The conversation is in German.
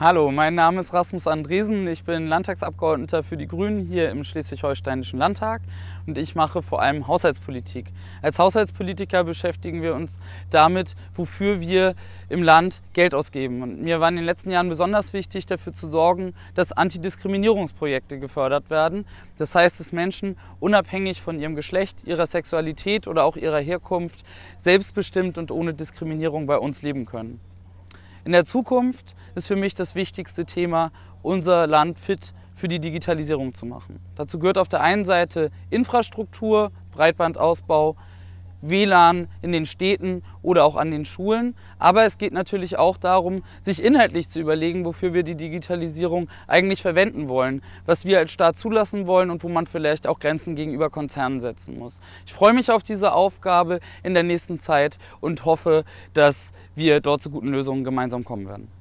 Hallo, mein Name ist Rasmus Andresen. Ich bin Landtagsabgeordneter für die Grünen hier im Schleswig-Holsteinischen Landtag und ich mache vor allem Haushaltspolitik. Als Haushaltspolitiker beschäftigen wir uns damit, wofür wir im Land Geld ausgeben. Und mir war in den letzten Jahren besonders wichtig, dafür zu sorgen, dass Antidiskriminierungsprojekte gefördert werden. Das heißt, dass Menschen unabhängig von ihrem Geschlecht, ihrer Sexualität oder auch ihrer Herkunft selbstbestimmt und ohne Diskriminierung bei uns leben können. In der Zukunft ist für mich das wichtigste Thema, unser Land fit für die Digitalisierung zu machen. Dazu gehört auf der einen Seite Infrastruktur, Breitbandausbau, WLAN in den Städten oder auch an den Schulen. Aber es geht natürlich auch darum, sich inhaltlich zu überlegen, wofür wir die Digitalisierung eigentlich verwenden wollen, was wir als Staat zulassen wollen und wo man vielleicht auch Grenzen gegenüber Konzernen setzen muss. Ich freue mich auf diese Aufgabe in der nächsten Zeit und hoffe, dass wir dort zu guten Lösungen gemeinsam kommen werden.